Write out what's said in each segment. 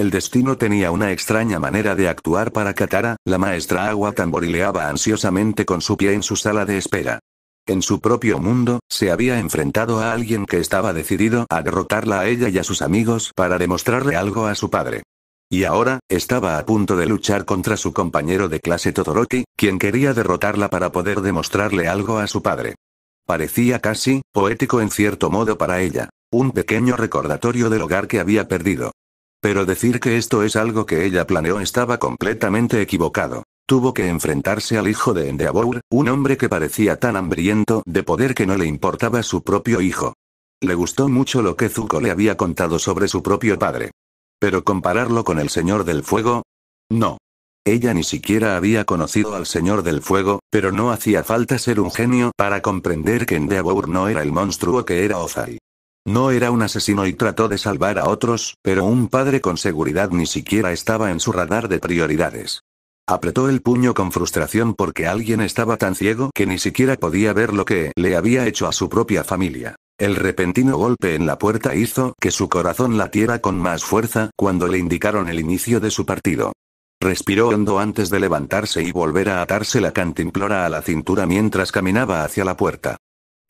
El destino tenía una extraña manera de actuar para Katara, la maestra agua tamborileaba ansiosamente con su pie en su sala de espera. En su propio mundo, se había enfrentado a alguien que estaba decidido a derrotarla a ella y a sus amigos para demostrarle algo a su padre. Y ahora, estaba a punto de luchar contra su compañero de clase Todoroki, quien quería derrotarla para poder demostrarle algo a su padre. Parecía casi, poético en cierto modo para ella. Un pequeño recordatorio del hogar que había perdido. Pero decir que esto es algo que ella planeó estaba completamente equivocado. Tuvo que enfrentarse al hijo de Endeavour, un hombre que parecía tan hambriento de poder que no le importaba su propio hijo. Le gustó mucho lo que Zuko le había contado sobre su propio padre. Pero compararlo con el Señor del Fuego? No. Ella ni siquiera había conocido al Señor del Fuego, pero no hacía falta ser un genio para comprender que Endeavour no era el monstruo que era Ozai. No era un asesino y trató de salvar a otros, pero un padre con seguridad ni siquiera estaba en su radar de prioridades. Apretó el puño con frustración porque alguien estaba tan ciego que ni siquiera podía ver lo que le había hecho a su propia familia. El repentino golpe en la puerta hizo que su corazón latiera con más fuerza cuando le indicaron el inicio de su partido. Respiró hondo antes de levantarse y volver a atarse la cantimplora a la cintura mientras caminaba hacia la puerta.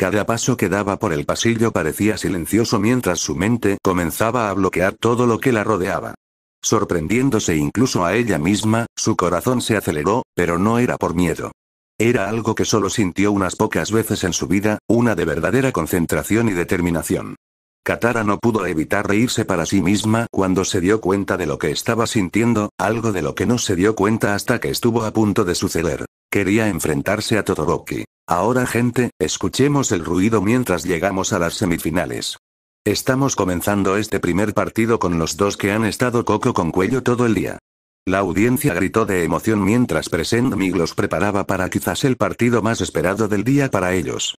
Cada paso que daba por el pasillo parecía silencioso mientras su mente comenzaba a bloquear todo lo que la rodeaba. Sorprendiéndose incluso a ella misma, su corazón se aceleró, pero no era por miedo. Era algo que solo sintió unas pocas veces en su vida, una de verdadera concentración y determinación. Katara no pudo evitar reírse para sí misma cuando se dio cuenta de lo que estaba sintiendo, algo de lo que no se dio cuenta hasta que estuvo a punto de suceder. Quería enfrentarse a Todoroki. Ahora gente, escuchemos el ruido mientras llegamos a las semifinales. Estamos comenzando este primer partido con los dos que han estado coco con cuello todo el día. La audiencia gritó de emoción mientras Present Mig los preparaba para quizás el partido más esperado del día para ellos.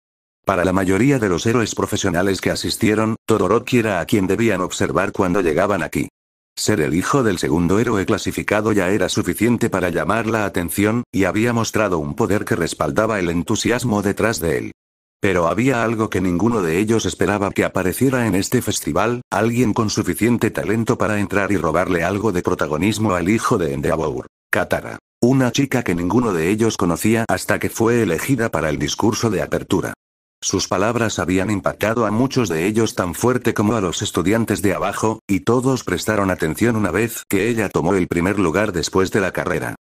Para la mayoría de los héroes profesionales que asistieron, Todoroki era a quien debían observar cuando llegaban aquí. Ser el hijo del segundo héroe clasificado ya era suficiente para llamar la atención, y había mostrado un poder que respaldaba el entusiasmo detrás de él. Pero había algo que ninguno de ellos esperaba que apareciera en este festival, alguien con suficiente talento para entrar y robarle algo de protagonismo al hijo de Endeavour, Katara. Una chica que ninguno de ellos conocía hasta que fue elegida para el discurso de apertura. Sus palabras habían impactado a muchos de ellos tan fuerte como a los estudiantes de abajo, y todos prestaron atención una vez que ella tomó el primer lugar después de la carrera.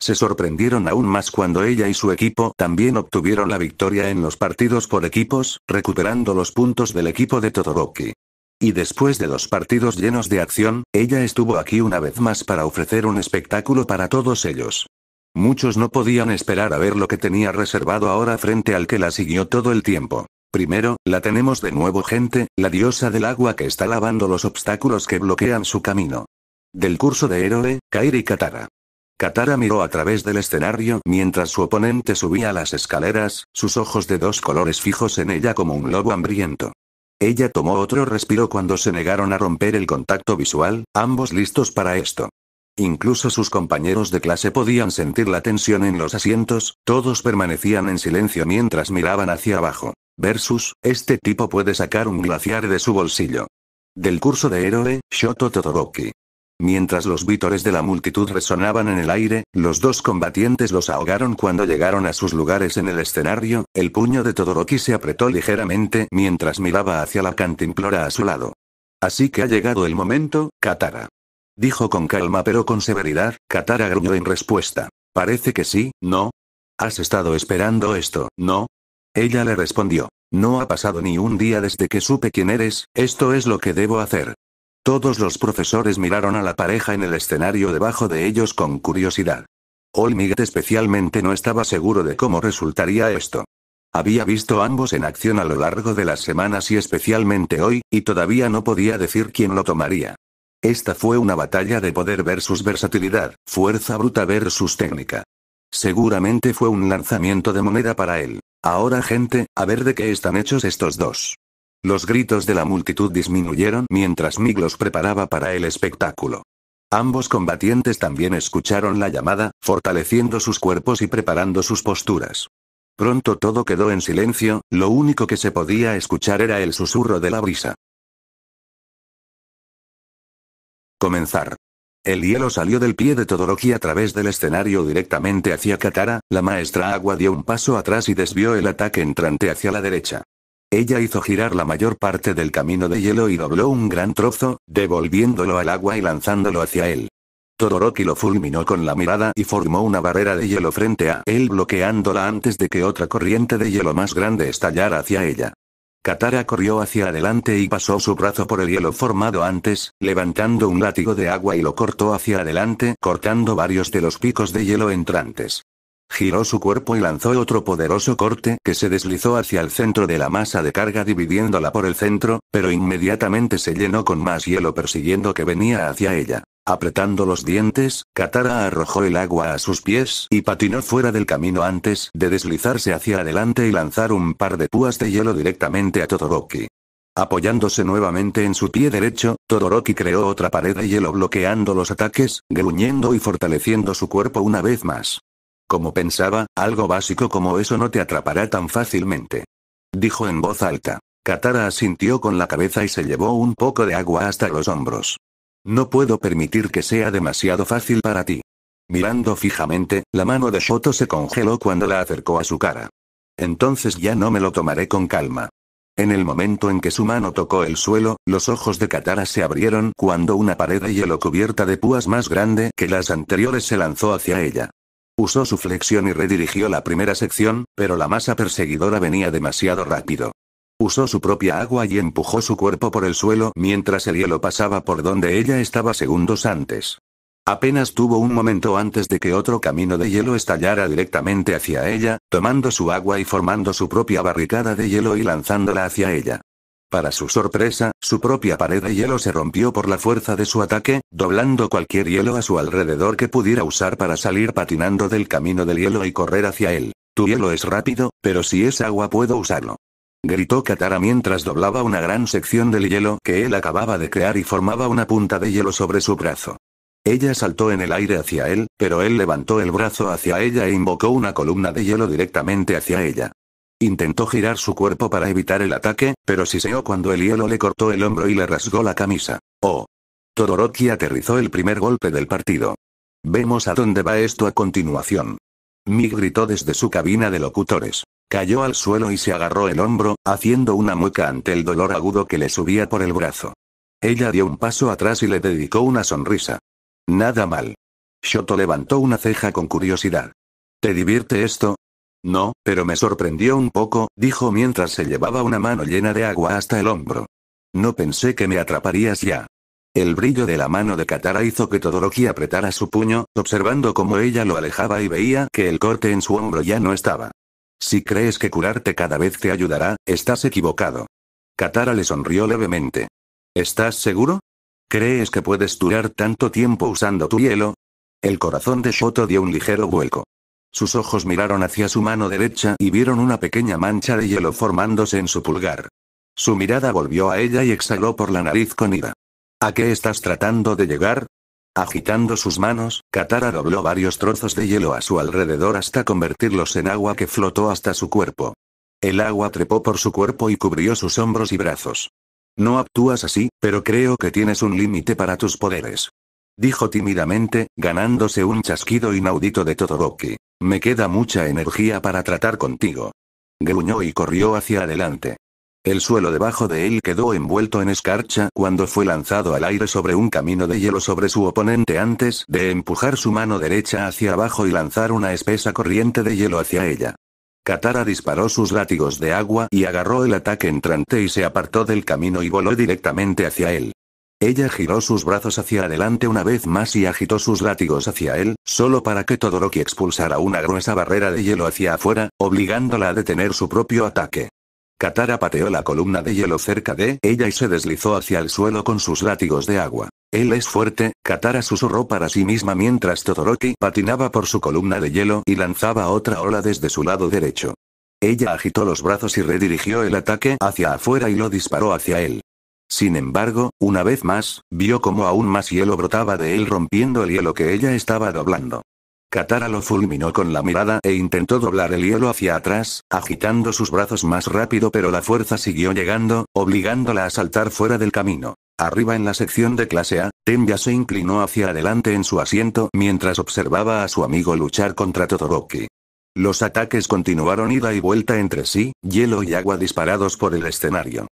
Se sorprendieron aún más cuando ella y su equipo también obtuvieron la victoria en los partidos por equipos, recuperando los puntos del equipo de Todoroki. Y después de los partidos llenos de acción, ella estuvo aquí una vez más para ofrecer un espectáculo para todos ellos. Muchos no podían esperar a ver lo que tenía reservado ahora frente al que la siguió todo el tiempo. Primero, la tenemos de nuevo gente, la diosa del agua que está lavando los obstáculos que bloquean su camino. Del curso de héroe, Kairi Katara. Katara miró a través del escenario mientras su oponente subía las escaleras, sus ojos de dos colores fijos en ella como un lobo hambriento. Ella tomó otro respiro cuando se negaron a romper el contacto visual, ambos listos para esto. Incluso sus compañeros de clase podían sentir la tensión en los asientos, todos permanecían en silencio mientras miraban hacia abajo. Versus, este tipo puede sacar un glaciar de su bolsillo. Del curso de héroe, Shoto Todoroki. Mientras los vítores de la multitud resonaban en el aire, los dos combatientes los ahogaron cuando llegaron a sus lugares en el escenario, el puño de Todoroki se apretó ligeramente mientras miraba hacia la cantimplora a su lado. Así que ha llegado el momento, Katara. Dijo con calma pero con severidad, Katara gruñó en respuesta. Parece que sí, ¿no? Has estado esperando esto, ¿no? Ella le respondió. No ha pasado ni un día desde que supe quién eres, esto es lo que debo hacer. Todos los profesores miraron a la pareja en el escenario debajo de ellos con curiosidad. Olmiguet especialmente no estaba seguro de cómo resultaría esto. Había visto ambos en acción a lo largo de las semanas y especialmente hoy, y todavía no podía decir quién lo tomaría. Esta fue una batalla de poder versus versatilidad, fuerza bruta versus técnica. Seguramente fue un lanzamiento de moneda para él. Ahora gente, a ver de qué están hechos estos dos. Los gritos de la multitud disminuyeron mientras Miglos preparaba para el espectáculo. Ambos combatientes también escucharon la llamada, fortaleciendo sus cuerpos y preparando sus posturas. Pronto todo quedó en silencio, lo único que se podía escuchar era el susurro de la brisa. Comenzar. El hielo salió del pie de Todoroki a través del escenario directamente hacia Katara, la maestra agua dio un paso atrás y desvió el ataque entrante hacia la derecha. Ella hizo girar la mayor parte del camino de hielo y dobló un gran trozo, devolviéndolo al agua y lanzándolo hacia él. Todoroki lo fulminó con la mirada y formó una barrera de hielo frente a él bloqueándola antes de que otra corriente de hielo más grande estallara hacia ella. Katara corrió hacia adelante y pasó su brazo por el hielo formado antes, levantando un látigo de agua y lo cortó hacia adelante, cortando varios de los picos de hielo entrantes. Giró su cuerpo y lanzó otro poderoso corte que se deslizó hacia el centro de la masa de carga dividiéndola por el centro, pero inmediatamente se llenó con más hielo persiguiendo que venía hacia ella. Apretando los dientes, Katara arrojó el agua a sus pies y patinó fuera del camino antes de deslizarse hacia adelante y lanzar un par de púas de hielo directamente a Todoroki. Apoyándose nuevamente en su pie derecho, Todoroki creó otra pared de hielo bloqueando los ataques, gruñendo y fortaleciendo su cuerpo una vez más. Como pensaba, algo básico como eso no te atrapará tan fácilmente. Dijo en voz alta. Katara asintió con la cabeza y se llevó un poco de agua hasta los hombros. No puedo permitir que sea demasiado fácil para ti. Mirando fijamente, la mano de Shoto se congeló cuando la acercó a su cara. Entonces ya no me lo tomaré con calma. En el momento en que su mano tocó el suelo, los ojos de Katara se abrieron cuando una pared de hielo cubierta de púas más grande que las anteriores se lanzó hacia ella. Usó su flexión y redirigió la primera sección, pero la masa perseguidora venía demasiado rápido. Usó su propia agua y empujó su cuerpo por el suelo mientras el hielo pasaba por donde ella estaba segundos antes. Apenas tuvo un momento antes de que otro camino de hielo estallara directamente hacia ella, tomando su agua y formando su propia barricada de hielo y lanzándola hacia ella. Para su sorpresa, su propia pared de hielo se rompió por la fuerza de su ataque, doblando cualquier hielo a su alrededor que pudiera usar para salir patinando del camino del hielo y correr hacia él. Tu hielo es rápido, pero si es agua puedo usarlo gritó Katara mientras doblaba una gran sección del hielo que él acababa de crear y formaba una punta de hielo sobre su brazo. Ella saltó en el aire hacia él, pero él levantó el brazo hacia ella e invocó una columna de hielo directamente hacia ella. Intentó girar su cuerpo para evitar el ataque, pero siseó cuando el hielo le cortó el hombro y le rasgó la camisa. ¡Oh! Todoroki aterrizó el primer golpe del partido. Vemos a dónde va esto a continuación. Mi gritó desde su cabina de locutores. Cayó al suelo y se agarró el hombro, haciendo una mueca ante el dolor agudo que le subía por el brazo. Ella dio un paso atrás y le dedicó una sonrisa. Nada mal. Shoto levantó una ceja con curiosidad. ¿Te divierte esto? No, pero me sorprendió un poco, dijo mientras se llevaba una mano llena de agua hasta el hombro. No pensé que me atraparías ya. El brillo de la mano de Katara hizo que Todoroki apretara su puño, observando cómo ella lo alejaba y veía que el corte en su hombro ya no estaba. Si crees que curarte cada vez te ayudará, estás equivocado. Katara le sonrió levemente. ¿Estás seguro? ¿Crees que puedes durar tanto tiempo usando tu hielo? El corazón de Shoto dio un ligero vuelco. Sus ojos miraron hacia su mano derecha y vieron una pequeña mancha de hielo formándose en su pulgar. Su mirada volvió a ella y exhaló por la nariz con ira. ¿A qué estás tratando de llegar? Agitando sus manos, Katara dobló varios trozos de hielo a su alrededor hasta convertirlos en agua que flotó hasta su cuerpo. El agua trepó por su cuerpo y cubrió sus hombros y brazos. No actúas así, pero creo que tienes un límite para tus poderes. Dijo tímidamente, ganándose un chasquido inaudito de Todoroki. Me queda mucha energía para tratar contigo. Gruñó y corrió hacia adelante. El suelo debajo de él quedó envuelto en escarcha cuando fue lanzado al aire sobre un camino de hielo sobre su oponente antes de empujar su mano derecha hacia abajo y lanzar una espesa corriente de hielo hacia ella. Katara disparó sus látigos de agua y agarró el ataque entrante y se apartó del camino y voló directamente hacia él. Ella giró sus brazos hacia adelante una vez más y agitó sus látigos hacia él, solo para que Todoroki expulsara una gruesa barrera de hielo hacia afuera, obligándola a detener su propio ataque. Katara pateó la columna de hielo cerca de ella y se deslizó hacia el suelo con sus látigos de agua. Él es fuerte, Katara susurró para sí misma mientras Todoroki patinaba por su columna de hielo y lanzaba otra ola desde su lado derecho. Ella agitó los brazos y redirigió el ataque hacia afuera y lo disparó hacia él. Sin embargo, una vez más, vio como aún más hielo brotaba de él rompiendo el hielo que ella estaba doblando. Katara lo fulminó con la mirada e intentó doblar el hielo hacia atrás, agitando sus brazos más rápido pero la fuerza siguió llegando, obligándola a saltar fuera del camino. Arriba en la sección de clase A, Tenya se inclinó hacia adelante en su asiento mientras observaba a su amigo luchar contra Todoroki. Los ataques continuaron ida y vuelta entre sí, hielo y agua disparados por el escenario.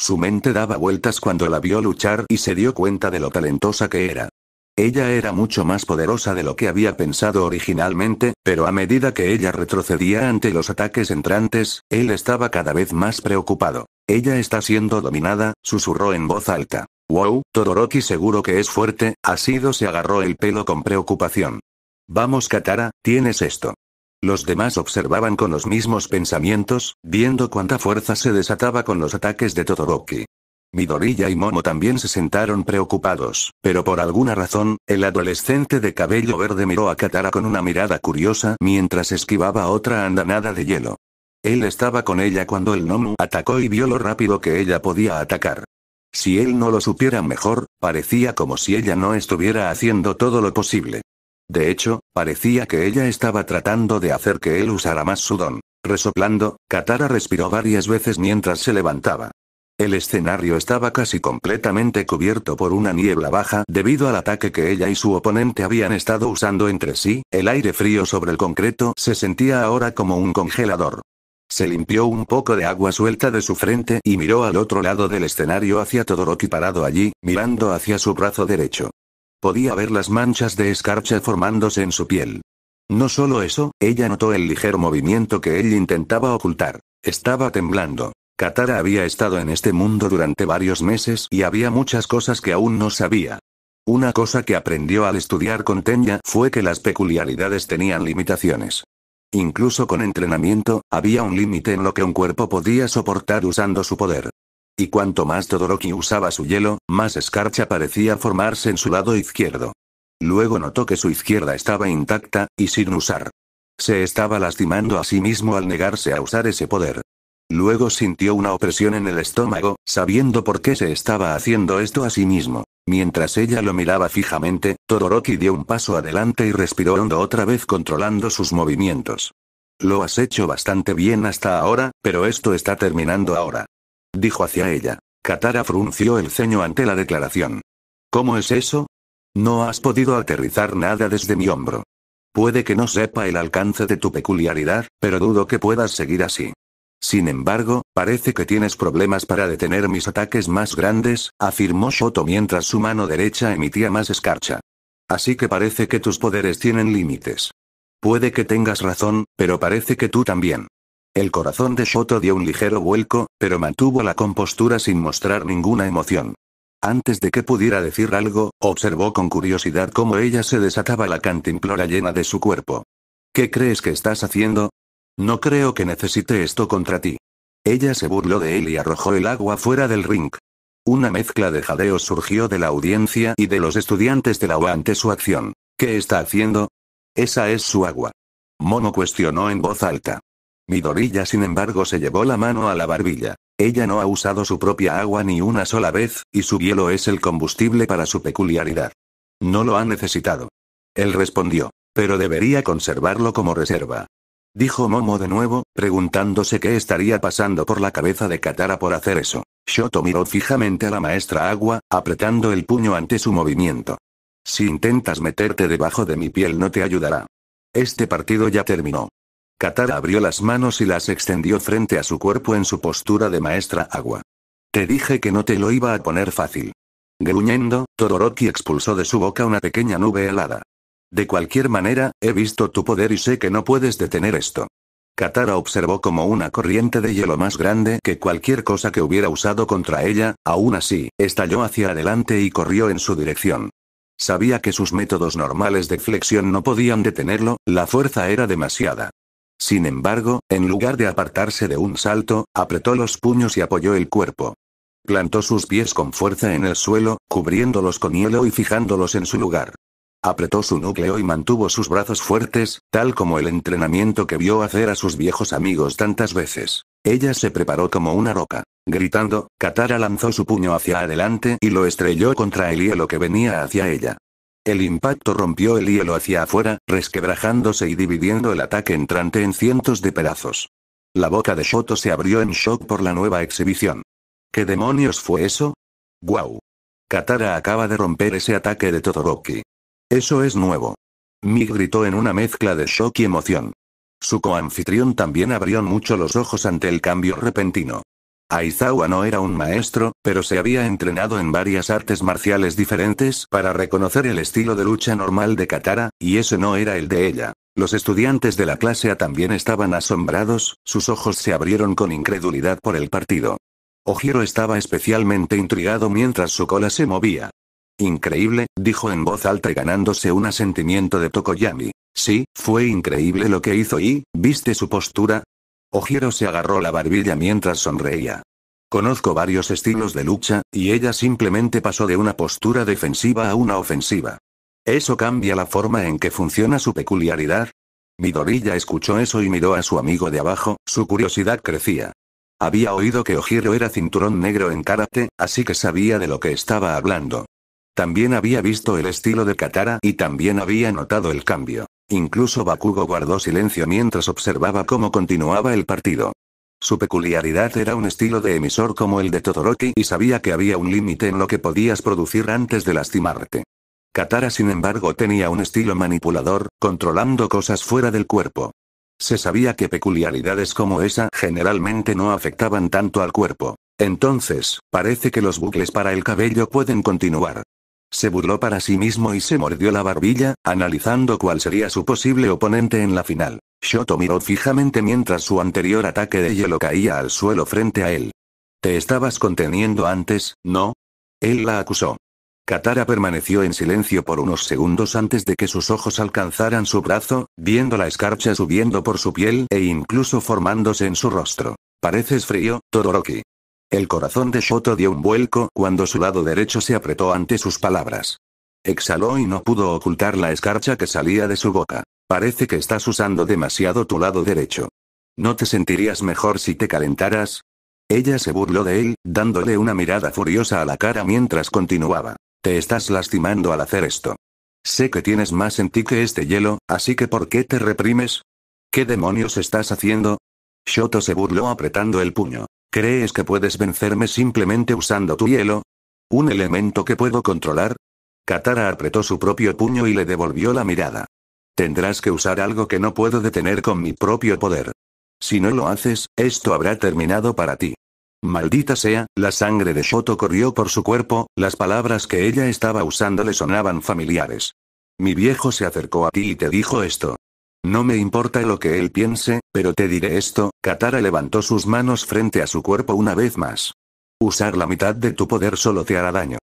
Su mente daba vueltas cuando la vio luchar y se dio cuenta de lo talentosa que era. Ella era mucho más poderosa de lo que había pensado originalmente, pero a medida que ella retrocedía ante los ataques entrantes, él estaba cada vez más preocupado. Ella está siendo dominada, susurró en voz alta. Wow, Todoroki seguro que es fuerte, Asido se agarró el pelo con preocupación. Vamos Katara, tienes esto. Los demás observaban con los mismos pensamientos, viendo cuánta fuerza se desataba con los ataques de Todoroki. Midorilla y Momo también se sentaron preocupados, pero por alguna razón, el adolescente de cabello verde miró a Katara con una mirada curiosa mientras esquivaba otra andanada de hielo. Él estaba con ella cuando el Nomu atacó y vio lo rápido que ella podía atacar. Si él no lo supiera mejor, parecía como si ella no estuviera haciendo todo lo posible. De hecho, parecía que ella estaba tratando de hacer que él usara más su don. Resoplando, Katara respiró varias veces mientras se levantaba. El escenario estaba casi completamente cubierto por una niebla baja debido al ataque que ella y su oponente habían estado usando entre sí, el aire frío sobre el concreto se sentía ahora como un congelador. Se limpió un poco de agua suelta de su frente y miró al otro lado del escenario hacia Todoroki parado allí, mirando hacia su brazo derecho. Podía ver las manchas de escarcha formándose en su piel. No solo eso, ella notó el ligero movimiento que él intentaba ocultar. Estaba temblando. Katara había estado en este mundo durante varios meses y había muchas cosas que aún no sabía. Una cosa que aprendió al estudiar con Tenya fue que las peculiaridades tenían limitaciones. Incluso con entrenamiento, había un límite en lo que un cuerpo podía soportar usando su poder. Y cuanto más Todoroki usaba su hielo, más escarcha parecía formarse en su lado izquierdo. Luego notó que su izquierda estaba intacta, y sin usar. Se estaba lastimando a sí mismo al negarse a usar ese poder. Luego sintió una opresión en el estómago, sabiendo por qué se estaba haciendo esto a sí mismo. Mientras ella lo miraba fijamente, Todoroki dio un paso adelante y respiró hondo otra vez controlando sus movimientos. Lo has hecho bastante bien hasta ahora, pero esto está terminando ahora. Dijo hacia ella. Katara frunció el ceño ante la declaración. ¿Cómo es eso? No has podido aterrizar nada desde mi hombro. Puede que no sepa el alcance de tu peculiaridad, pero dudo que puedas seguir así. Sin embargo, parece que tienes problemas para detener mis ataques más grandes, afirmó Shoto mientras su mano derecha emitía más escarcha. Así que parece que tus poderes tienen límites. Puede que tengas razón, pero parece que tú también. El corazón de Shoto dio un ligero vuelco, pero mantuvo la compostura sin mostrar ninguna emoción. Antes de que pudiera decir algo, observó con curiosidad cómo ella se desataba la cantimplora llena de su cuerpo. ¿Qué crees que estás haciendo? No creo que necesite esto contra ti. Ella se burló de él y arrojó el agua fuera del ring. Una mezcla de jadeos surgió de la audiencia y de los estudiantes de agua ante su acción. ¿Qué está haciendo? Esa es su agua. Mono cuestionó en voz alta. Midorilla sin embargo se llevó la mano a la barbilla. Ella no ha usado su propia agua ni una sola vez, y su hielo es el combustible para su peculiaridad. No lo ha necesitado. Él respondió, pero debería conservarlo como reserva. Dijo Momo de nuevo, preguntándose qué estaría pasando por la cabeza de Katara por hacer eso. Shoto miró fijamente a la maestra Agua, apretando el puño ante su movimiento. Si intentas meterte debajo de mi piel no te ayudará. Este partido ya terminó. Katara abrió las manos y las extendió frente a su cuerpo en su postura de maestra agua. Te dije que no te lo iba a poner fácil. Gruñendo, Todoroki expulsó de su boca una pequeña nube helada. De cualquier manera, he visto tu poder y sé que no puedes detener esto. Katara observó como una corriente de hielo más grande que cualquier cosa que hubiera usado contra ella, aún así, estalló hacia adelante y corrió en su dirección. Sabía que sus métodos normales de flexión no podían detenerlo, la fuerza era demasiada. Sin embargo, en lugar de apartarse de un salto, apretó los puños y apoyó el cuerpo. Plantó sus pies con fuerza en el suelo, cubriéndolos con hielo y fijándolos en su lugar. Apretó su núcleo y mantuvo sus brazos fuertes, tal como el entrenamiento que vio hacer a sus viejos amigos tantas veces. Ella se preparó como una roca. Gritando, Katara lanzó su puño hacia adelante y lo estrelló contra el hielo que venía hacia ella. El impacto rompió el hielo hacia afuera, resquebrajándose y dividiendo el ataque entrante en cientos de pedazos. La boca de Shoto se abrió en shock por la nueva exhibición. ¿Qué demonios fue eso? ¡Guau! Katara acaba de romper ese ataque de Todoroki. Eso es nuevo. Mi gritó en una mezcla de shock y emoción. Su coanfitrión también abrió mucho los ojos ante el cambio repentino. Aizawa no era un maestro, pero se había entrenado en varias artes marciales diferentes para reconocer el estilo de lucha normal de Katara, y ese no era el de ella. Los estudiantes de la clase A también estaban asombrados, sus ojos se abrieron con incredulidad por el partido. Ojiro estaba especialmente intrigado mientras su cola se movía. Increíble, dijo en voz alta y ganándose un asentimiento de Tokoyami. Sí, fue increíble lo que hizo y, ¿viste su postura? Ojiro se agarró la barbilla mientras sonreía. Conozco varios estilos de lucha, y ella simplemente pasó de una postura defensiva a una ofensiva. ¿Eso cambia la forma en que funciona su peculiaridad? Midorilla escuchó eso y miró a su amigo de abajo, su curiosidad crecía. Había oído que Ojiro era cinturón negro en karate, así que sabía de lo que estaba hablando. También había visto el estilo de Katara y también había notado el cambio. Incluso Bakugo guardó silencio mientras observaba cómo continuaba el partido. Su peculiaridad era un estilo de emisor como el de Todoroki y sabía que había un límite en lo que podías producir antes de lastimarte. Katara sin embargo tenía un estilo manipulador, controlando cosas fuera del cuerpo. Se sabía que peculiaridades como esa generalmente no afectaban tanto al cuerpo. Entonces, parece que los bucles para el cabello pueden continuar. Se burló para sí mismo y se mordió la barbilla, analizando cuál sería su posible oponente en la final. Shoto miró fijamente mientras su anterior ataque de hielo caía al suelo frente a él. Te estabas conteniendo antes, ¿no? Él la acusó. Katara permaneció en silencio por unos segundos antes de que sus ojos alcanzaran su brazo, viendo la escarcha subiendo por su piel e incluso formándose en su rostro. Pareces frío, Todoroki. El corazón de Shoto dio un vuelco cuando su lado derecho se apretó ante sus palabras. Exhaló y no pudo ocultar la escarcha que salía de su boca. Parece que estás usando demasiado tu lado derecho. ¿No te sentirías mejor si te calentaras? Ella se burló de él, dándole una mirada furiosa a la cara mientras continuaba. Te estás lastimando al hacer esto. Sé que tienes más en ti que este hielo, así que ¿por qué te reprimes? ¿Qué demonios estás haciendo? Shoto se burló apretando el puño. ¿Crees que puedes vencerme simplemente usando tu hielo? ¿Un elemento que puedo controlar? Katara apretó su propio puño y le devolvió la mirada. Tendrás que usar algo que no puedo detener con mi propio poder. Si no lo haces, esto habrá terminado para ti. Maldita sea, la sangre de Shoto corrió por su cuerpo, las palabras que ella estaba usando le sonaban familiares. Mi viejo se acercó a ti y te dijo esto. No me importa lo que él piense, pero te diré esto, Katara levantó sus manos frente a su cuerpo una vez más. Usar la mitad de tu poder solo te hará daño.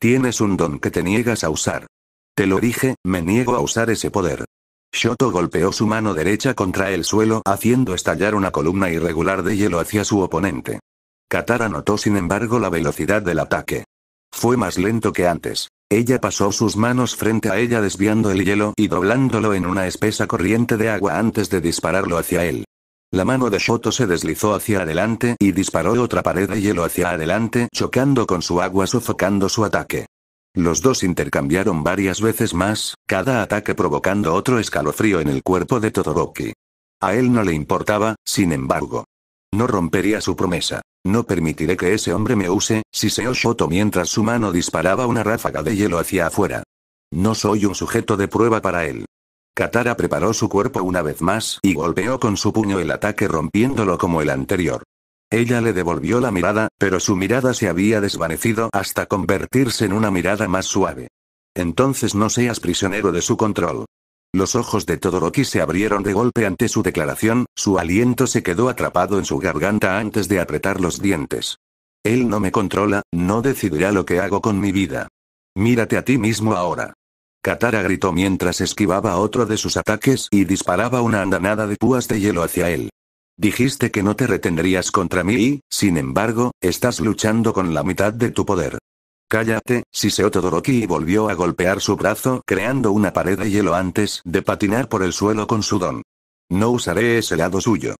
Tienes un don que te niegas a usar. Te lo dije, me niego a usar ese poder. Shoto golpeó su mano derecha contra el suelo haciendo estallar una columna irregular de hielo hacia su oponente. Katara notó sin embargo la velocidad del ataque. Fue más lento que antes. Ella pasó sus manos frente a ella desviando el hielo y doblándolo en una espesa corriente de agua antes de dispararlo hacia él. La mano de Shoto se deslizó hacia adelante y disparó otra pared de hielo hacia adelante, chocando con su agua sofocando su ataque. Los dos intercambiaron varias veces más, cada ataque provocando otro escalofrío en el cuerpo de Todoroki. A él no le importaba, sin embargo. No rompería su promesa. No permitiré que ese hombre me use, si se Shoto mientras su mano disparaba una ráfaga de hielo hacia afuera. No soy un sujeto de prueba para él. Katara preparó su cuerpo una vez más y golpeó con su puño el ataque rompiéndolo como el anterior. Ella le devolvió la mirada, pero su mirada se había desvanecido hasta convertirse en una mirada más suave. Entonces no seas prisionero de su control. Los ojos de Todoroki se abrieron de golpe ante su declaración, su aliento se quedó atrapado en su garganta antes de apretar los dientes. Él no me controla, no decidirá lo que hago con mi vida. Mírate a ti mismo ahora. Katara gritó mientras esquivaba otro de sus ataques y disparaba una andanada de púas de hielo hacia él. Dijiste que no te retendrías contra mí y, sin embargo, estás luchando con la mitad de tu poder. Cállate, siseó Todoroki y volvió a golpear su brazo creando una pared de hielo antes de patinar por el suelo con su don. No usaré ese lado suyo.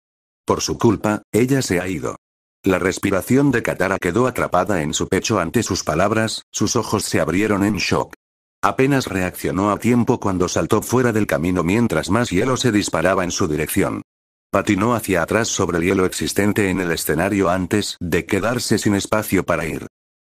Por su culpa, ella se ha ido. La respiración de Katara quedó atrapada en su pecho ante sus palabras, sus ojos se abrieron en shock. Apenas reaccionó a tiempo cuando saltó fuera del camino mientras más hielo se disparaba en su dirección. Patinó hacia atrás sobre el hielo existente en el escenario antes de quedarse sin espacio para ir.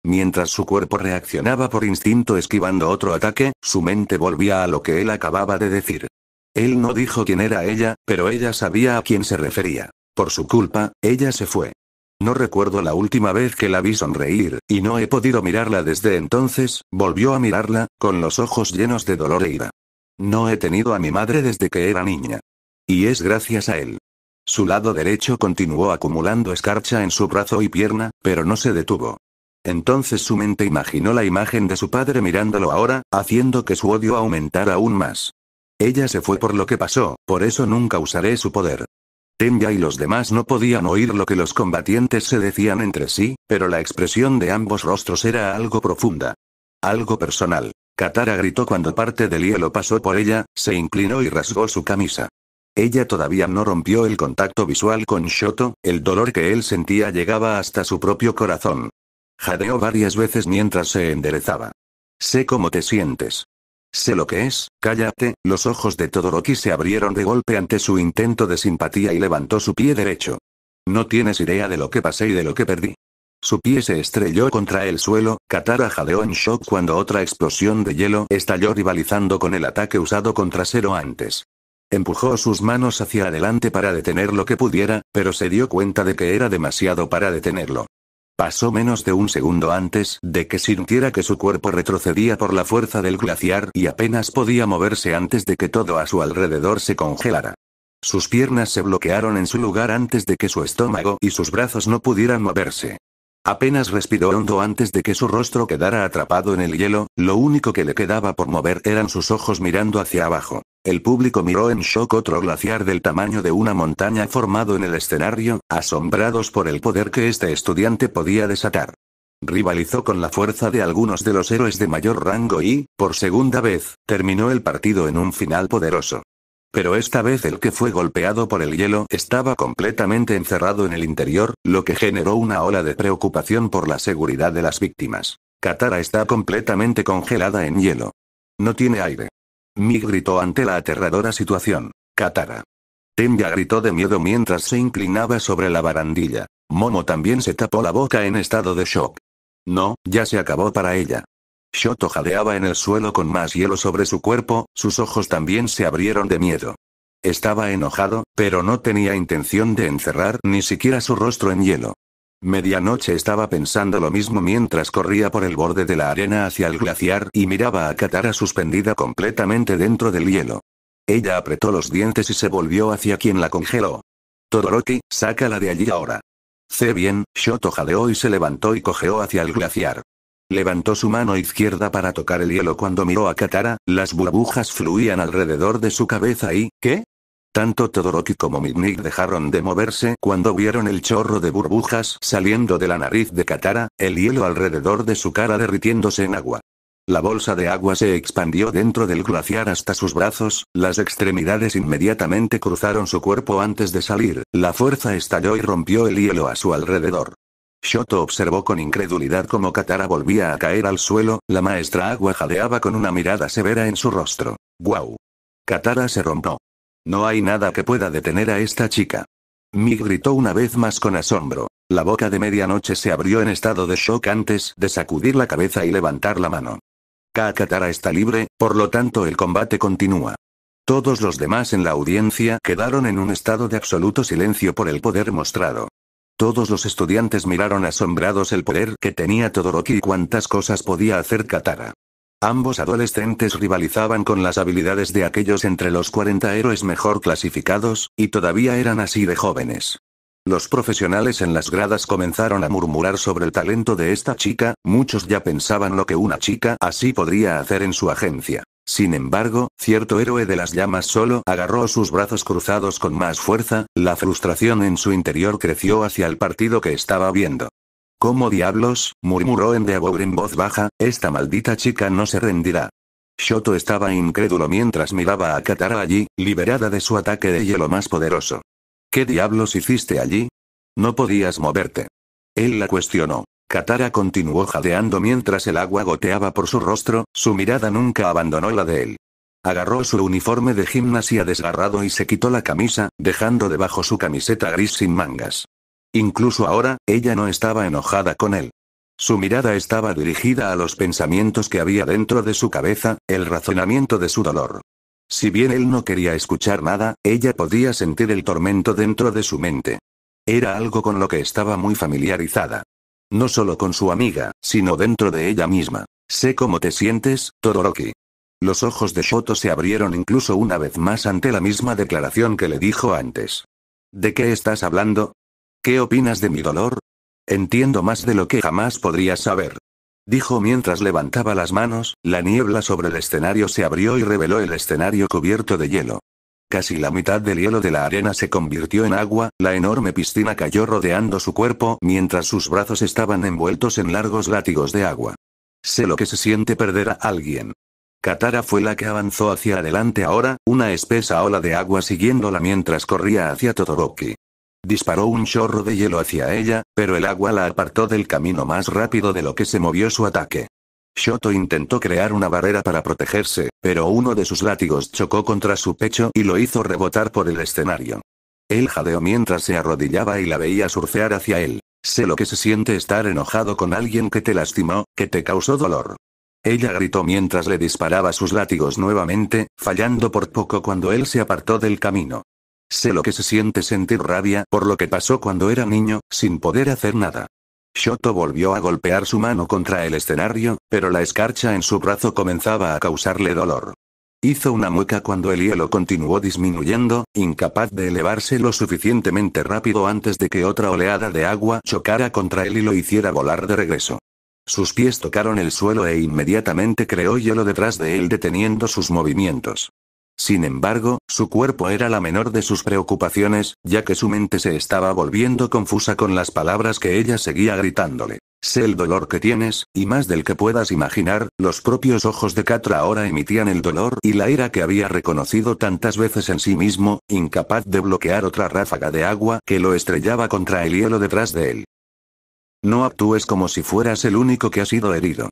Mientras su cuerpo reaccionaba por instinto esquivando otro ataque, su mente volvía a lo que él acababa de decir. Él no dijo quién era ella, pero ella sabía a quién se refería. Por su culpa, ella se fue. No recuerdo la última vez que la vi sonreír, y no he podido mirarla desde entonces, volvió a mirarla, con los ojos llenos de dolor e ira. No he tenido a mi madre desde que era niña. Y es gracias a él. Su lado derecho continuó acumulando escarcha en su brazo y pierna, pero no se detuvo. Entonces su mente imaginó la imagen de su padre mirándolo ahora, haciendo que su odio aumentara aún más. Ella se fue por lo que pasó, por eso nunca usaré su poder. Tenya y los demás no podían oír lo que los combatientes se decían entre sí, pero la expresión de ambos rostros era algo profunda. Algo personal. Katara gritó cuando parte del hielo pasó por ella, se inclinó y rasgó su camisa. Ella todavía no rompió el contacto visual con Shoto, el dolor que él sentía llegaba hasta su propio corazón. Jadeó varias veces mientras se enderezaba. Sé cómo te sientes. Sé lo que es, cállate, los ojos de Todoroki se abrieron de golpe ante su intento de simpatía y levantó su pie derecho. No tienes idea de lo que pasé y de lo que perdí. Su pie se estrelló contra el suelo, Katara jadeó en shock cuando otra explosión de hielo estalló rivalizando con el ataque usado contra Zero antes. Empujó sus manos hacia adelante para detener lo que pudiera, pero se dio cuenta de que era demasiado para detenerlo. Pasó menos de un segundo antes de que sintiera que su cuerpo retrocedía por la fuerza del glaciar y apenas podía moverse antes de que todo a su alrededor se congelara. Sus piernas se bloquearon en su lugar antes de que su estómago y sus brazos no pudieran moverse. Apenas respiró hondo antes de que su rostro quedara atrapado en el hielo, lo único que le quedaba por mover eran sus ojos mirando hacia abajo. El público miró en shock otro glaciar del tamaño de una montaña formado en el escenario, asombrados por el poder que este estudiante podía desatar. Rivalizó con la fuerza de algunos de los héroes de mayor rango y, por segunda vez, terminó el partido en un final poderoso. Pero esta vez el que fue golpeado por el hielo estaba completamente encerrado en el interior, lo que generó una ola de preocupación por la seguridad de las víctimas. Katara está completamente congelada en hielo. No tiene aire. Mi gritó ante la aterradora situación. Katara. Tembia gritó de miedo mientras se inclinaba sobre la barandilla. Momo también se tapó la boca en estado de shock. No, ya se acabó para ella. Shoto jadeaba en el suelo con más hielo sobre su cuerpo, sus ojos también se abrieron de miedo. Estaba enojado, pero no tenía intención de encerrar ni siquiera su rostro en hielo. Medianoche estaba pensando lo mismo mientras corría por el borde de la arena hacia el glaciar y miraba a Katara suspendida completamente dentro del hielo. Ella apretó los dientes y se volvió hacia quien la congeló. Todoroki, sácala de allí ahora. C bien, Shoto jadeó y se levantó y cojeó hacia el glaciar. Levantó su mano izquierda para tocar el hielo cuando miró a Katara, las burbujas fluían alrededor de su cabeza y, ¿qué? Tanto Todoroki como Midnig dejaron de moverse cuando vieron el chorro de burbujas saliendo de la nariz de Katara, el hielo alrededor de su cara derritiéndose en agua. La bolsa de agua se expandió dentro del glaciar hasta sus brazos, las extremidades inmediatamente cruzaron su cuerpo antes de salir, la fuerza estalló y rompió el hielo a su alrededor. Shoto observó con incredulidad cómo Katara volvía a caer al suelo, la maestra agua jadeaba con una mirada severa en su rostro. ¡Guau! Katara se rompió. No hay nada que pueda detener a esta chica. Mi gritó una vez más con asombro. La boca de medianoche se abrió en estado de shock antes de sacudir la cabeza y levantar la mano. Kakatara está libre, por lo tanto el combate continúa. Todos los demás en la audiencia quedaron en un estado de absoluto silencio por el poder mostrado. Todos los estudiantes miraron asombrados el poder que tenía Todoroki y cuántas cosas podía hacer Katara. Ambos adolescentes rivalizaban con las habilidades de aquellos entre los 40 héroes mejor clasificados, y todavía eran así de jóvenes. Los profesionales en las gradas comenzaron a murmurar sobre el talento de esta chica, muchos ya pensaban lo que una chica así podría hacer en su agencia. Sin embargo, cierto héroe de las llamas solo agarró sus brazos cruzados con más fuerza, la frustración en su interior creció hacia el partido que estaba viendo. ¿Cómo diablos? murmuró Endeavor en voz baja, esta maldita chica no se rendirá. Shoto estaba incrédulo mientras miraba a Katara allí, liberada de su ataque de hielo más poderoso. ¿Qué diablos hiciste allí? No podías moverte. Él la cuestionó. Katara continuó jadeando mientras el agua goteaba por su rostro, su mirada nunca abandonó la de él. Agarró su uniforme de gimnasia desgarrado y se quitó la camisa, dejando debajo su camiseta gris sin mangas. Incluso ahora, ella no estaba enojada con él. Su mirada estaba dirigida a los pensamientos que había dentro de su cabeza, el razonamiento de su dolor. Si bien él no quería escuchar nada, ella podía sentir el tormento dentro de su mente. Era algo con lo que estaba muy familiarizada. No solo con su amiga, sino dentro de ella misma. Sé cómo te sientes, Todoroki. Los ojos de Shoto se abrieron incluso una vez más ante la misma declaración que le dijo antes. ¿De qué estás hablando? ¿Qué opinas de mi dolor? Entiendo más de lo que jamás podrías saber. Dijo mientras levantaba las manos, la niebla sobre el escenario se abrió y reveló el escenario cubierto de hielo. Casi la mitad del hielo de la arena se convirtió en agua, la enorme piscina cayó rodeando su cuerpo mientras sus brazos estaban envueltos en largos látigos de agua. Sé lo que se siente perder a alguien. Katara fue la que avanzó hacia adelante ahora, una espesa ola de agua siguiéndola mientras corría hacia Todoroki. Disparó un chorro de hielo hacia ella, pero el agua la apartó del camino más rápido de lo que se movió su ataque. Shoto intentó crear una barrera para protegerse, pero uno de sus látigos chocó contra su pecho y lo hizo rebotar por el escenario. Él jadeó mientras se arrodillaba y la veía surfear hacia él. Sé lo que se siente estar enojado con alguien que te lastimó, que te causó dolor. Ella gritó mientras le disparaba sus látigos nuevamente, fallando por poco cuando él se apartó del camino. Sé lo que se siente sentir rabia por lo que pasó cuando era niño, sin poder hacer nada. Shoto volvió a golpear su mano contra el escenario, pero la escarcha en su brazo comenzaba a causarle dolor. Hizo una mueca cuando el hielo continuó disminuyendo, incapaz de elevarse lo suficientemente rápido antes de que otra oleada de agua chocara contra él y lo hiciera volar de regreso. Sus pies tocaron el suelo e inmediatamente creó hielo detrás de él deteniendo sus movimientos. Sin embargo, su cuerpo era la menor de sus preocupaciones, ya que su mente se estaba volviendo confusa con las palabras que ella seguía gritándole. Sé el dolor que tienes, y más del que puedas imaginar, los propios ojos de Catra ahora emitían el dolor y la ira que había reconocido tantas veces en sí mismo, incapaz de bloquear otra ráfaga de agua que lo estrellaba contra el hielo detrás de él. No actúes como si fueras el único que ha sido herido.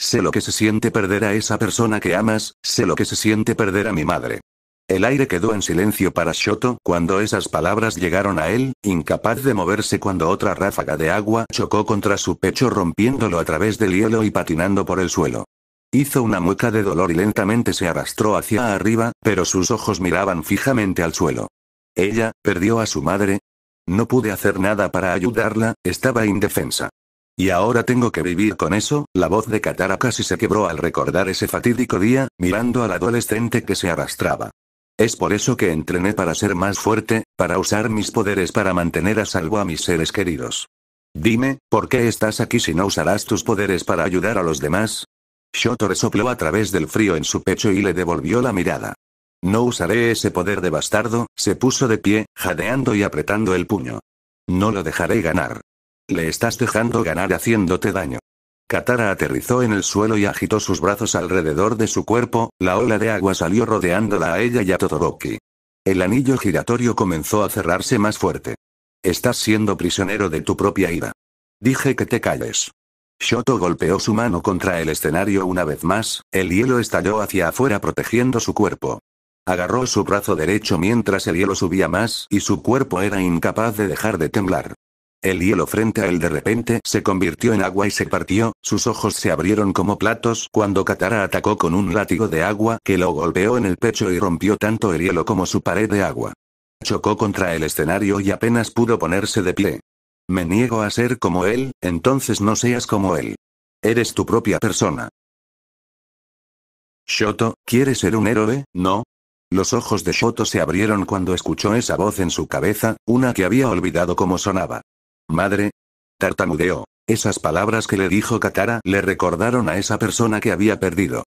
Sé lo que se siente perder a esa persona que amas, sé lo que se siente perder a mi madre. El aire quedó en silencio para Shoto cuando esas palabras llegaron a él, incapaz de moverse cuando otra ráfaga de agua chocó contra su pecho rompiéndolo a través del hielo y patinando por el suelo. Hizo una mueca de dolor y lentamente se arrastró hacia arriba, pero sus ojos miraban fijamente al suelo. Ella, perdió a su madre. No pude hacer nada para ayudarla, estaba indefensa. Y ahora tengo que vivir con eso, la voz de Katara casi se quebró al recordar ese fatídico día, mirando al adolescente que se arrastraba. Es por eso que entrené para ser más fuerte, para usar mis poderes para mantener a salvo a mis seres queridos. Dime, ¿por qué estás aquí si no usarás tus poderes para ayudar a los demás? Shoto resopló a través del frío en su pecho y le devolvió la mirada. No usaré ese poder de bastardo, se puso de pie, jadeando y apretando el puño. No lo dejaré ganar. Le estás dejando ganar haciéndote daño. Katara aterrizó en el suelo y agitó sus brazos alrededor de su cuerpo, la ola de agua salió rodeándola a ella y a Todoroki. El anillo giratorio comenzó a cerrarse más fuerte. Estás siendo prisionero de tu propia ira. Dije que te calles. Shoto golpeó su mano contra el escenario una vez más, el hielo estalló hacia afuera protegiendo su cuerpo. Agarró su brazo derecho mientras el hielo subía más y su cuerpo era incapaz de dejar de temblar. El hielo frente a él de repente se convirtió en agua y se partió, sus ojos se abrieron como platos cuando Katara atacó con un látigo de agua que lo golpeó en el pecho y rompió tanto el hielo como su pared de agua. Chocó contra el escenario y apenas pudo ponerse de pie. Me niego a ser como él, entonces no seas como él. Eres tu propia persona. Shoto, ¿quieres ser un héroe, no? Los ojos de Shoto se abrieron cuando escuchó esa voz en su cabeza, una que había olvidado cómo sonaba. Madre. Tartamudeó. Esas palabras que le dijo Katara le recordaron a esa persona que había perdido.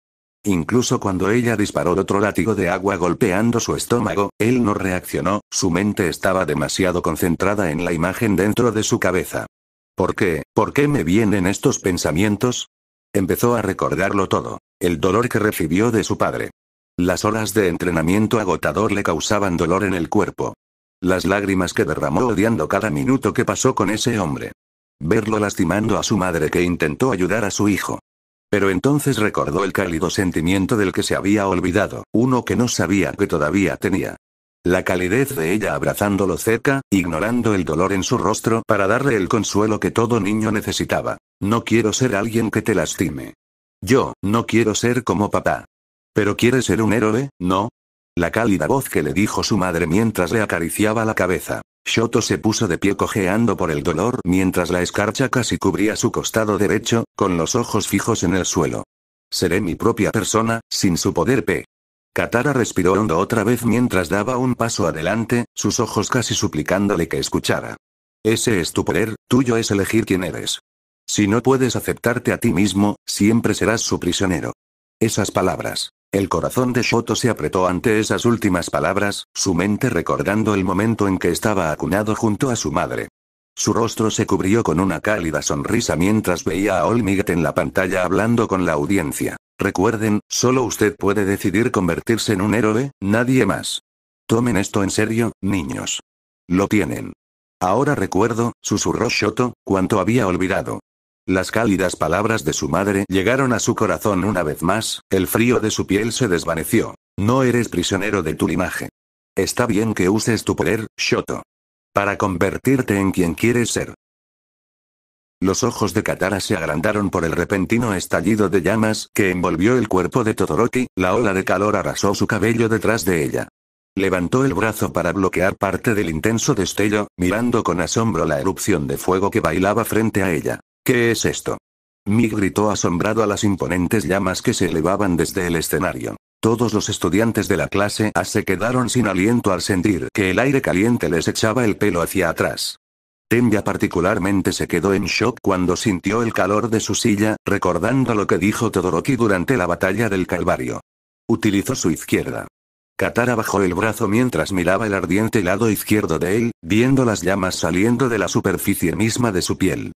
Incluso cuando ella disparó otro látigo de agua golpeando su estómago, él no reaccionó, su mente estaba demasiado concentrada en la imagen dentro de su cabeza. ¿Por qué? ¿Por qué me vienen estos pensamientos? Empezó a recordarlo todo. El dolor que recibió de su padre. Las horas de entrenamiento agotador le causaban dolor en el cuerpo. Las lágrimas que derramó odiando cada minuto que pasó con ese hombre. Verlo lastimando a su madre que intentó ayudar a su hijo. Pero entonces recordó el cálido sentimiento del que se había olvidado, uno que no sabía que todavía tenía. La calidez de ella abrazándolo cerca, ignorando el dolor en su rostro para darle el consuelo que todo niño necesitaba. No quiero ser alguien que te lastime. Yo, no quiero ser como papá. Pero quieres ser un héroe, ¿no? La cálida voz que le dijo su madre mientras le acariciaba la cabeza. Shoto se puso de pie cojeando por el dolor mientras la escarcha casi cubría su costado derecho, con los ojos fijos en el suelo. Seré mi propia persona, sin su poder P. Katara respiró hondo otra vez mientras daba un paso adelante, sus ojos casi suplicándole que escuchara. Ese es tu poder, tuyo es elegir quién eres. Si no puedes aceptarte a ti mismo, siempre serás su prisionero. Esas palabras. El corazón de Shoto se apretó ante esas últimas palabras, su mente recordando el momento en que estaba acunado junto a su madre. Su rostro se cubrió con una cálida sonrisa mientras veía a Olmigat en la pantalla hablando con la audiencia. Recuerden, solo usted puede decidir convertirse en un héroe, nadie más. Tomen esto en serio, niños. Lo tienen. Ahora recuerdo, susurró Shoto, cuanto había olvidado. Las cálidas palabras de su madre llegaron a su corazón una vez más, el frío de su piel se desvaneció. No eres prisionero de tu linaje. Está bien que uses tu poder, Shoto. Para convertirte en quien quieres ser. Los ojos de Katara se agrandaron por el repentino estallido de llamas que envolvió el cuerpo de Todoroki, la ola de calor arrasó su cabello detrás de ella. Levantó el brazo para bloquear parte del intenso destello, mirando con asombro la erupción de fuego que bailaba frente a ella. ¿Qué es esto? Mi gritó asombrado a las imponentes llamas que se elevaban desde el escenario. Todos los estudiantes de la clase A se quedaron sin aliento al sentir que el aire caliente les echaba el pelo hacia atrás. Tembia particularmente se quedó en shock cuando sintió el calor de su silla, recordando lo que dijo Todoroki durante la batalla del Calvario. Utilizó su izquierda. Katara bajó el brazo mientras miraba el ardiente lado izquierdo de él, viendo las llamas saliendo de la superficie misma de su piel.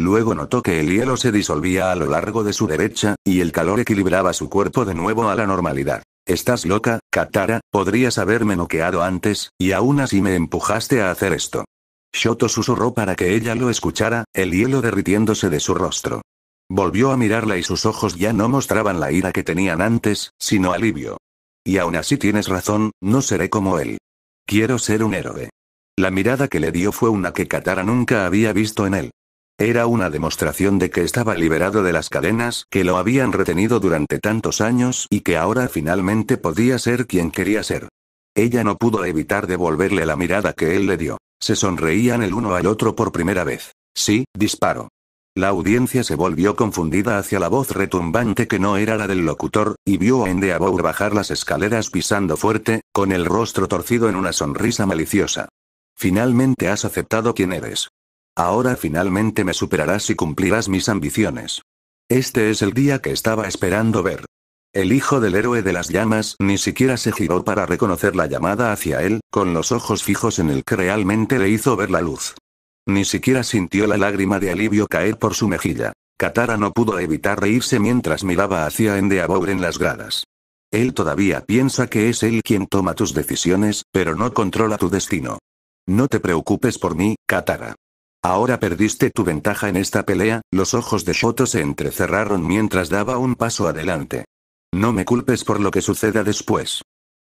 Luego notó que el hielo se disolvía a lo largo de su derecha, y el calor equilibraba su cuerpo de nuevo a la normalidad. Estás loca, Katara, podrías haberme noqueado antes, y aún así me empujaste a hacer esto. Shoto susurró para que ella lo escuchara, el hielo derritiéndose de su rostro. Volvió a mirarla y sus ojos ya no mostraban la ira que tenían antes, sino alivio. Y aún así tienes razón, no seré como él. Quiero ser un héroe. La mirada que le dio fue una que Katara nunca había visto en él. Era una demostración de que estaba liberado de las cadenas que lo habían retenido durante tantos años y que ahora finalmente podía ser quien quería ser. Ella no pudo evitar devolverle la mirada que él le dio. Se sonreían el uno al otro por primera vez. Sí, disparo. La audiencia se volvió confundida hacia la voz retumbante que no era la del locutor, y vio a Endeavour bajar las escaleras pisando fuerte, con el rostro torcido en una sonrisa maliciosa. Finalmente has aceptado quién eres. Ahora finalmente me superarás y cumplirás mis ambiciones. Este es el día que estaba esperando ver. El hijo del héroe de las llamas ni siquiera se giró para reconocer la llamada hacia él, con los ojos fijos en el que realmente le hizo ver la luz. Ni siquiera sintió la lágrima de alivio caer por su mejilla. Katara no pudo evitar reírse mientras miraba hacia Endeavor en las gradas. Él todavía piensa que es él quien toma tus decisiones, pero no controla tu destino. No te preocupes por mí, Katara. Ahora perdiste tu ventaja en esta pelea, los ojos de Shoto se entrecerraron mientras daba un paso adelante. No me culpes por lo que suceda después.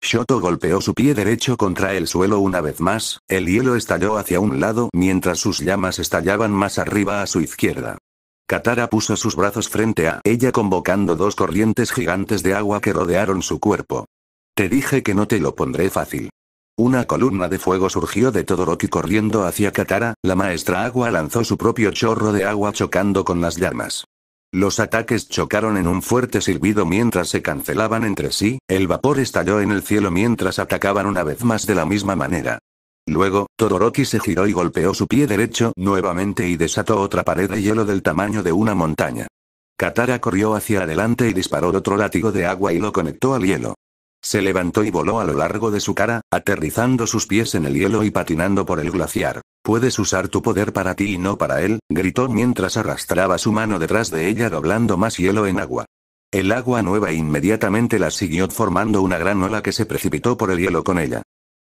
Shoto golpeó su pie derecho contra el suelo una vez más, el hielo estalló hacia un lado mientras sus llamas estallaban más arriba a su izquierda. Katara puso sus brazos frente a ella convocando dos corrientes gigantes de agua que rodearon su cuerpo. Te dije que no te lo pondré fácil. Una columna de fuego surgió de Todoroki corriendo hacia Katara, la maestra agua lanzó su propio chorro de agua chocando con las llamas. Los ataques chocaron en un fuerte silbido mientras se cancelaban entre sí, el vapor estalló en el cielo mientras atacaban una vez más de la misma manera. Luego, Todoroki se giró y golpeó su pie derecho nuevamente y desató otra pared de hielo del tamaño de una montaña. Katara corrió hacia adelante y disparó otro látigo de agua y lo conectó al hielo. Se levantó y voló a lo largo de su cara, aterrizando sus pies en el hielo y patinando por el glaciar. Puedes usar tu poder para ti y no para él, gritó mientras arrastraba su mano detrás de ella doblando más hielo en agua. El agua nueva inmediatamente la siguió formando una gran ola que se precipitó por el hielo con ella.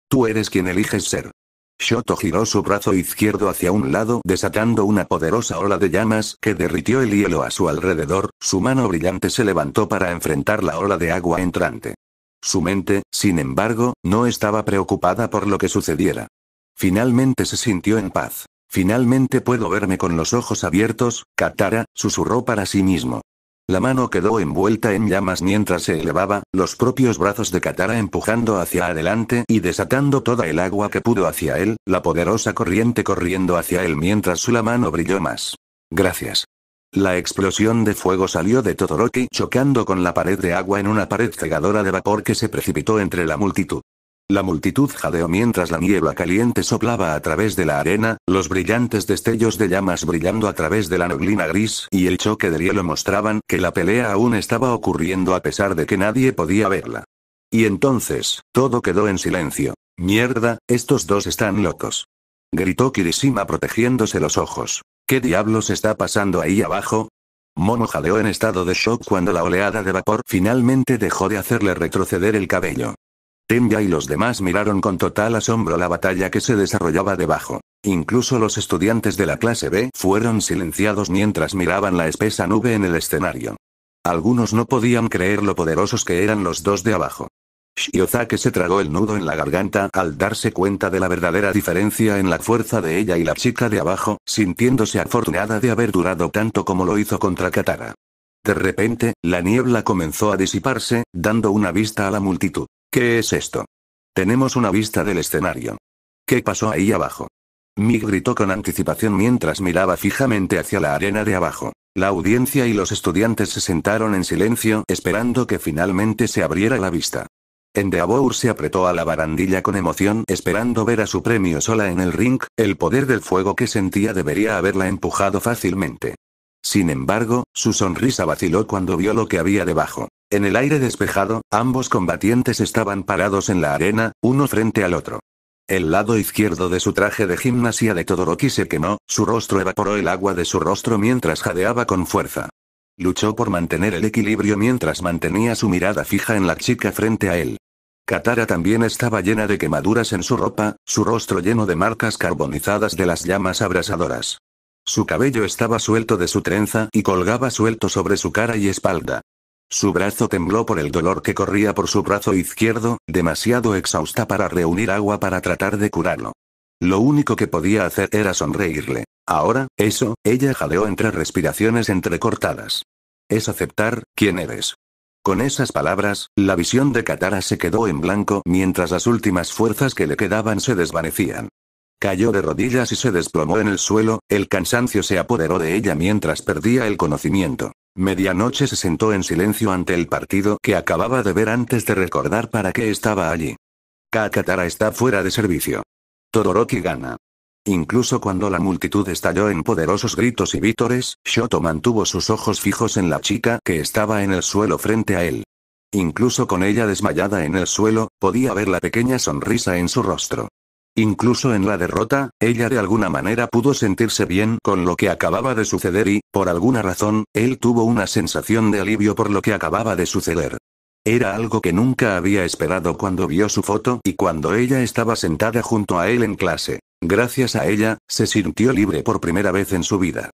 Tú eres quien eliges ser. Shoto giró su brazo izquierdo hacia un lado, desatando una poderosa ola de llamas que derritió el hielo a su alrededor, su mano brillante se levantó para enfrentar la ola de agua entrante. Su mente, sin embargo, no estaba preocupada por lo que sucediera. Finalmente se sintió en paz. Finalmente puedo verme con los ojos abiertos, Katara, susurró para sí mismo. La mano quedó envuelta en llamas mientras se elevaba, los propios brazos de Katara empujando hacia adelante y desatando toda el agua que pudo hacia él, la poderosa corriente corriendo hacia él mientras su la mano brilló más. Gracias. La explosión de fuego salió de Todoroki chocando con la pared de agua en una pared cegadora de vapor que se precipitó entre la multitud. La multitud jadeó mientras la niebla caliente soplaba a través de la arena, los brillantes destellos de llamas brillando a través de la neblina gris y el choque de hielo mostraban que la pelea aún estaba ocurriendo a pesar de que nadie podía verla. Y entonces, todo quedó en silencio. Mierda, estos dos están locos. Gritó Kirishima protegiéndose los ojos. ¿Qué diablos está pasando ahí abajo? Mono jadeó en estado de shock cuando la oleada de vapor finalmente dejó de hacerle retroceder el cabello. Temba y los demás miraron con total asombro la batalla que se desarrollaba debajo. Incluso los estudiantes de la clase B fueron silenciados mientras miraban la espesa nube en el escenario. Algunos no podían creer lo poderosos que eran los dos de abajo. Shiozake se tragó el nudo en la garganta al darse cuenta de la verdadera diferencia en la fuerza de ella y la chica de abajo, sintiéndose afortunada de haber durado tanto como lo hizo contra Katara. De repente, la niebla comenzó a disiparse, dando una vista a la multitud. ¿Qué es esto? Tenemos una vista del escenario. ¿Qué pasó ahí abajo? Mi gritó con anticipación mientras miraba fijamente hacia la arena de abajo. La audiencia y los estudiantes se sentaron en silencio esperando que finalmente se abriera la vista. Endeavour se apretó a la barandilla con emoción esperando ver a su premio sola en el ring, el poder del fuego que sentía debería haberla empujado fácilmente. Sin embargo, su sonrisa vaciló cuando vio lo que había debajo. En el aire despejado, ambos combatientes estaban parados en la arena, uno frente al otro. El lado izquierdo de su traje de gimnasia de Todoroki se quemó, su rostro evaporó el agua de su rostro mientras jadeaba con fuerza. Luchó por mantener el equilibrio mientras mantenía su mirada fija en la chica frente a él. Katara también estaba llena de quemaduras en su ropa, su rostro lleno de marcas carbonizadas de las llamas abrasadoras. Su cabello estaba suelto de su trenza y colgaba suelto sobre su cara y espalda. Su brazo tembló por el dolor que corría por su brazo izquierdo, demasiado exhausta para reunir agua para tratar de curarlo. Lo único que podía hacer era sonreírle. Ahora, eso, ella jadeó entre respiraciones entrecortadas. Es aceptar, quién eres. Con esas palabras, la visión de Katara se quedó en blanco mientras las últimas fuerzas que le quedaban se desvanecían. Cayó de rodillas y se desplomó en el suelo, el cansancio se apoderó de ella mientras perdía el conocimiento. Medianoche se sentó en silencio ante el partido que acababa de ver antes de recordar para qué estaba allí. Katara está fuera de servicio. Todoroki gana. Incluso cuando la multitud estalló en poderosos gritos y vítores, Shoto mantuvo sus ojos fijos en la chica que estaba en el suelo frente a él. Incluso con ella desmayada en el suelo, podía ver la pequeña sonrisa en su rostro. Incluso en la derrota, ella de alguna manera pudo sentirse bien con lo que acababa de suceder y, por alguna razón, él tuvo una sensación de alivio por lo que acababa de suceder. Era algo que nunca había esperado cuando vio su foto y cuando ella estaba sentada junto a él en clase. Gracias a ella, se sintió libre por primera vez en su vida.